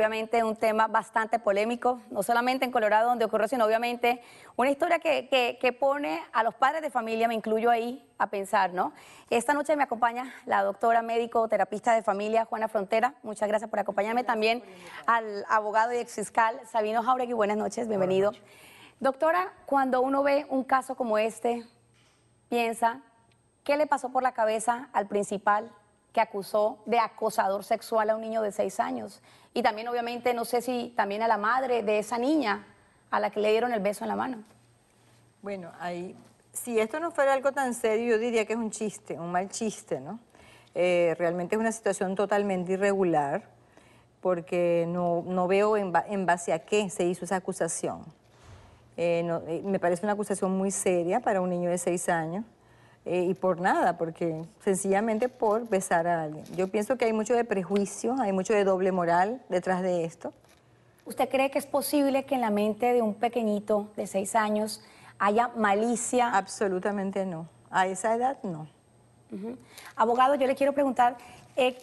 Obviamente un tema bastante polémico, no solamente en Colorado donde ocurrió, sino obviamente una historia que, pone a los padres de familia, me incluyo ahí, a pensar, ¿no? Esta noche me acompaña la doctora médico terapista de familia Juana Frontera. Muchas gracias por acompañarme también al abogado y exfiscal Sabino Jauregui. Buenas noches, bienvenido. Doctora, cuando uno ve un caso como este, piensa, ¿qué le pasó por la cabeza al principal que acusó de acosador sexual a un niño de seis años? Y también, obviamente, no sé si también a la madre de esa niña a la que le dieron el beso en la mano. Bueno, ahí, si esto no fuera algo tan serio, yo diría que es un chiste, un mal chiste, ¿no? Eh, realmente es una situación totalmente irregular porque no, no veo en, base a qué se hizo esa acusación. Eh, eh, me parece una acusación muy seria para un niño de seis años. Eh, y por nada, porque sencillamente por besar a alguien. Yo pienso que hay mucho de prejuicio, hay mucho de doble moral detrás de esto. ¿Usted cree que es posible que en la mente de un pequeñito de seis años haya malicia? Absolutamente no. A esa edad no. Abogado, yo le quiero preguntar, eh,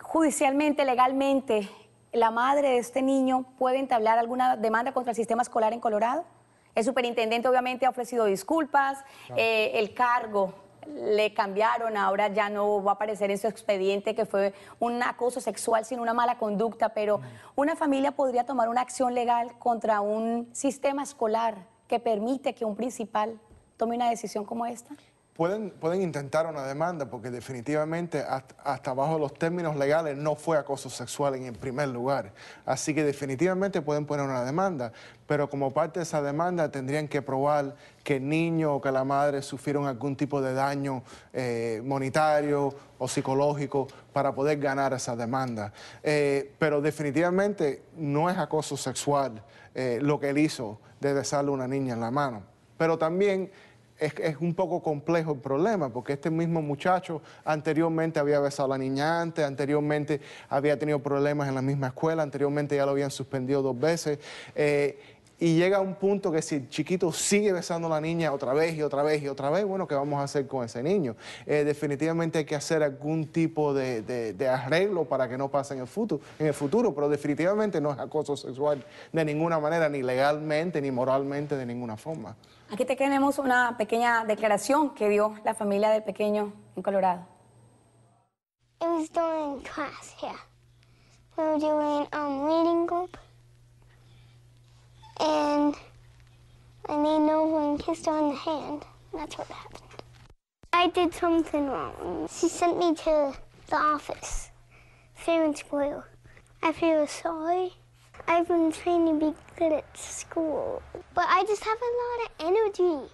judicialmente, legalmente, ¿la madre de este niño puede entablar alguna demanda contra el sistema escolar en Colorado? El superintendente obviamente ha ofrecido disculpas, eh, el cargo le cambiaron, ahora ya no va a aparecer en su expediente que fue un acoso sexual sin una mala conducta, pero mm. una familia podría tomar una acción legal contra un sistema escolar que permite que un principal tome una decisión como esta pueden, pueden intentar una demanda porque definitivamente hasta, bajo los términos legales no fue acoso sexual en el primer lugar. Así que definitivamente pueden poner una demanda, pero como parte de esa demanda tendrían que probar que el niño o que la madre sufrieron algún tipo de daño eh, monetario o psicológico para poder ganar esa demanda. Eh, pero definitivamente no es acoso sexual eh, lo que él hizo de besarle una niña en la mano. Pero también es, es, un poco complejo el problema, porque este mismo muchacho anteriormente había besado a la niña antes, anteriormente había tenido problemas en la misma escuela, anteriormente ya lo habían suspendido dos veces. Eh, y llega un punto que si el chiquito sigue besando a la niña otra vez y otra vez y otra vez, bueno, ¿qué vamos a hacer con ese niño? Eh, definitivamente hay que hacer algún tipo de, arreglo para que no pase en el, futuro, en el futuro, pero definitivamente no es acoso sexual de ninguna manera, ni legalmente, ni moralmente, de ninguna forma. Aquí te tenemos una pequeña declaración que dio la familia del pequeño en Colorado. and and they know when kissed on the hand. That's what happened. I did something wrong. She sent me to the office, fair and square. I feel sorry. I've been trying to be good at school, but I just have a lot of energy.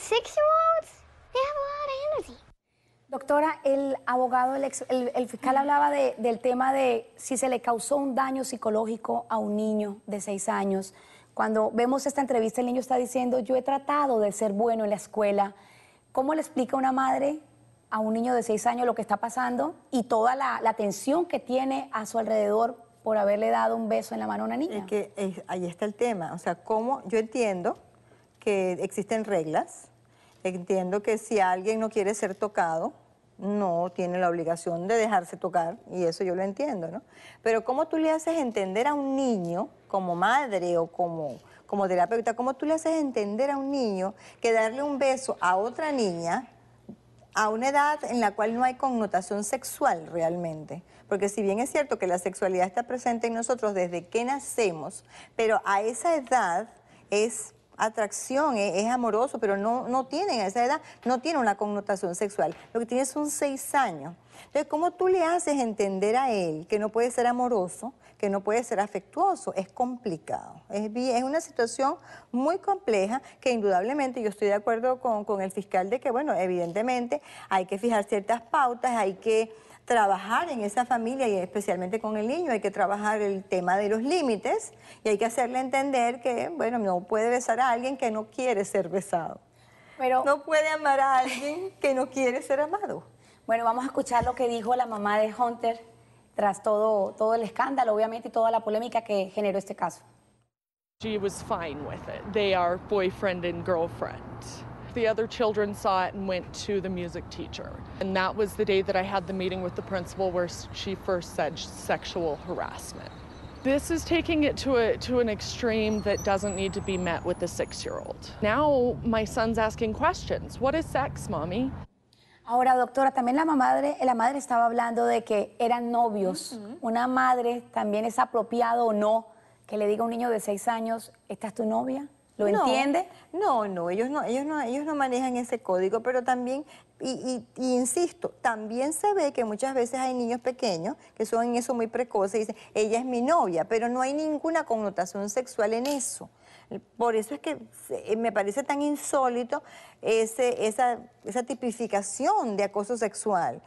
Six-year-olds, they have a lot of energy. Doctora, el abogado, el, fiscal hablaba del tema de si se le causó un daño psicológico a un niño de seis años. Cuando vemos esta entrevista, el niño está diciendo, yo he tratado de ser bueno en la escuela. ¿Cómo le explica una madre a un niño de seis años lo que está pasando y toda la, tensión que tiene a su alrededor por haberle dado un beso en la mano a una niña? Es que ahí está el tema. O sea, ¿cómo? Yo entiendo que existen reglas, entiendo que si alguien no quiere ser tocado, no tiene la obligación de dejarse tocar, y eso yo lo entiendo, ¿no? Pero ¿cómo tú le haces entender a un niño, como madre o como, como terapeuta, cómo tú le haces entender a un niño que darle un beso a otra niña a una edad en la cual no hay connotación sexual realmente? Porque si bien es cierto que la sexualidad está presente en nosotros desde que nacemos, pero a esa edad es atracción, e-, es, amoroso, pero no, no tienen a esa edad, no tiene una connotación sexual. Lo que tiene son seis años. Entonces, ¿cómo tú le haces entender a él que no puede ser amoroso, que no puede ser afectuoso? Es complicado. Es, es una situación muy compleja que indudablemente yo estoy de acuerdo con, con el fiscal de que, bueno, evidentemente hay que fijar ciertas pautas, hay que trabajar en esa familia y especialmente con el niño, hay que trabajar el tema de los límites y hay que hacerle entender que, bueno, no puede besar a alguien que no quiere ser besado. Pero... No puede amar a alguien que no quiere ser amado. Bueno, vamos a escuchar lo que dijo la mamá de Hunter tras todo, todo el escándalo, obviamente, y toda la polémica que generó este caso. She was fine with it. They are boyfriend and girlfriend the other children saw it and went to the music teacher. And that was the day that I had the meeting with the principal where she first said sexual harassment. This is taking it to, a, to an extreme that doesn't need to be met with a six year old. Now my son's asking questions What is sex, mommy? Ahora, doctora, también la madre, la madre estaba hablando de que eran novios. Una madre también es apropiado o no que le diga a un niño de seis años, ¿esta es tu novia? ¿Lo entiende? No, no, ellos no, ellos no, ellos no manejan ese código, pero también, y, insisto, también se ve que muchas veces hay niños pequeños que son en eso muy precoces y dicen, ella es mi novia, pero no hay ninguna connotación sexual en eso. Por eso es que eh, me parece tan insólito ese, esa, esa tipificación de acoso sexual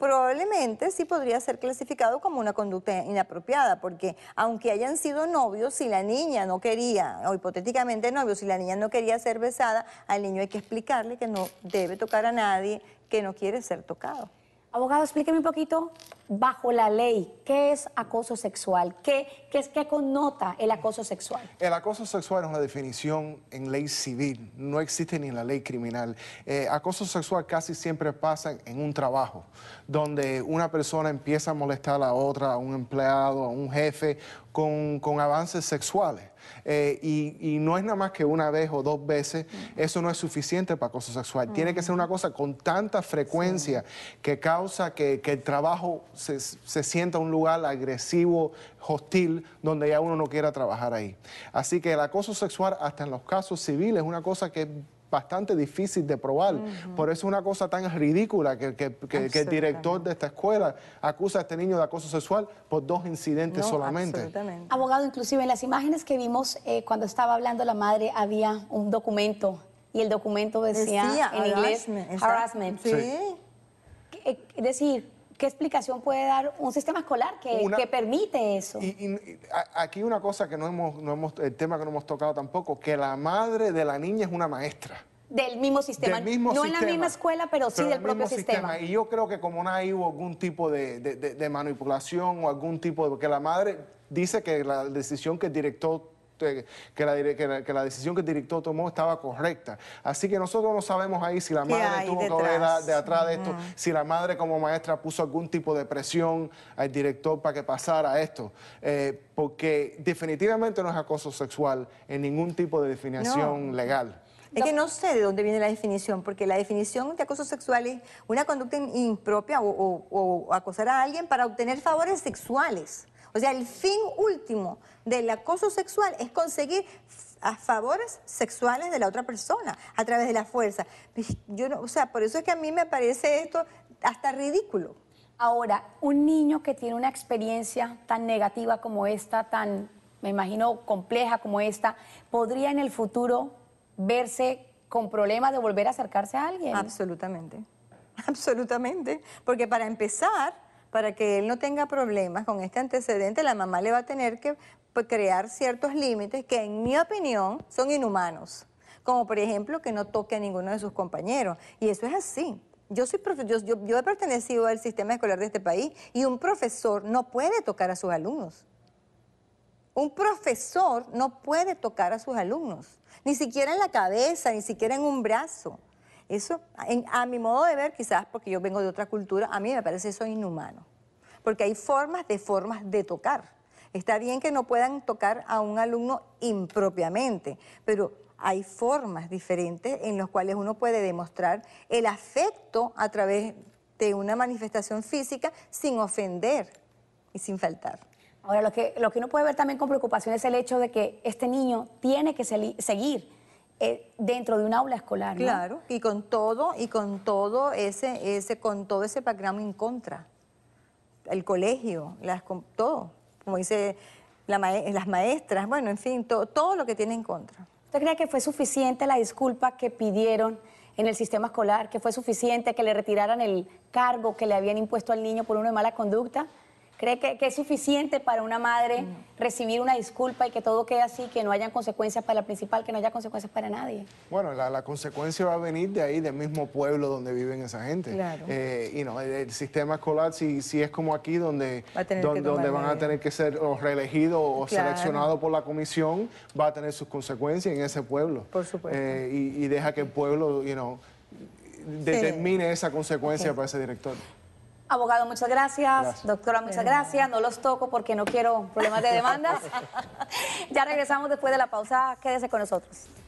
probablemente sí podría ser clasificado como una conducta inapropiada, porque aunque hayan sido novios, si la niña no quería, o hipotéticamente novios, si la niña no quería ser besada, al niño hay que explicarle que no debe tocar a nadie, que no quiere ser tocado. Abogado, explíqueme un poquito bajo la ley, ¿qué es acoso sexual? ¿Qué, qué, connota el acoso sexual? El acoso sexual es una definición en ley civil, no existe ni en la ley criminal. Eh, acoso sexual casi siempre pasa en un trabajo, donde una persona empieza a molestar a otra, a un empleado, a un jefe con, avances sexuales. Eh, y, no es nada más que una vez o dos veces, mm. eso no es suficiente para acoso sexual. Mm. Tiene que ser una cosa con tanta frecuencia que causa que, el trabajo se, se, sienta un lugar agresivo, hostil, donde ya uno no quiera trabajar ahí. Así que el acoso sexual, hasta en los casos civiles, es una cosa que bastante difícil de probar. Por eso es una cosa tan ridícula que, el director de esta escuela acusa a este niño de acoso sexual por dos incidentes solamente. Abogado, inclusive en las imágenes que vimos eh, cuando estaba hablando la madre había un documento y el documento decía, en inglés harassment. Sí. Es eh, decir, ¿Qué explicación puede dar un sistema escolar que, permite eso? Y, aquí una cosa que no hemos, el tema que no hemos tocado tampoco, que la madre de la niña es una maestra. Del mismo sistema. no en la misma escuela, pero sí del, propio sistema. Y yo creo que como no hay algún tipo de, de manipulación o algún tipo de... Porque la madre dice que la decisión que el director que, que, la, que, la, decisión que el director tomó estaba correcta. Así que nosotros no sabemos ahí si la madre tuvo que de atrás de esto, si la madre como maestra puso algún tipo de presión al director para que pasara esto. Eh, porque definitivamente no es acoso sexual en ningún tipo de definición legal. Es que no sé de dónde viene la definición, porque la definición de acoso sexual es una conducta impropia o acosar a alguien para obtener favores sexuales. O sea, el fin último del acoso sexual es conseguir a favores sexuales de la otra persona a través de la fuerza. Yo no, o sea, por eso es que a mí me parece esto hasta ridículo. Ahora, un niño que tiene una experiencia tan negativa como esta, tan, me imagino, compleja como esta, ¿podría en el futuro verse con problemas de volver a acercarse a alguien? Absolutamente, absolutamente. Porque para empezar, para que él no tenga problemas con este antecedente, la mamá le va a tener que pues, crear ciertos límites que en mi opinión son inhumanos, como por ejemplo que no toque a ninguno de sus compañeros. Y eso es así. Yo, soy yo he pertenecido al sistema escolar de este país y un profesor no puede tocar a sus alumnos. Un profesor no puede tocar a sus alumnos, ni siquiera en la cabeza, ni siquiera en un brazo. Eso, a mi modo de ver, quizás porque yo vengo de otra cultura, a mí me parece eso inhumano. Porque hay formas de formas de tocar. Está bien que no puedan tocar a un alumno impropiamente, pero hay formas diferentes en las cuales uno puede demostrar el afecto a través de una manifestación física sin ofender y sin faltar. Ahora, lo que, lo que uno puede ver también con preocupación es el hecho de que este niño tiene que seguir eh, dentro de un aula escolar. ¿no? Claro, y con todo, y con todo ese, ese, con todo ese background en contra. El colegio, las, todo, como dice las maestras, bueno, en fin, todo lo que tiene en contra. ¿Usted cree que fue suficiente la disculpa que pidieron en el sistema escolar, que fue suficiente que le retiraran el cargo que le habían impuesto al niño por uno de mala conducta? ¿Cree que, es suficiente para una madre recibir una disculpa y que todo quede así, que no haya consecuencias para la principal, que no haya consecuencias para nadie? Bueno, la, consecuencia va a venir de ahí, del mismo pueblo donde viven esa gente. Claro. Eh, y el, sistema escolar, si, es como aquí, donde, donde, van a tener que ser reelegidos o seleccionados por la comisión, va a tener sus consecuencias en ese pueblo. Por supuesto. Eh, y, deja que el pueblo, you determine esa consecuencia para ese director. Abogado, muchas gracias. Doctora, muchas gracias. No los toco porque no quiero problemas de demandas. ya regresamos después de la pausa. Quédese con nosotros.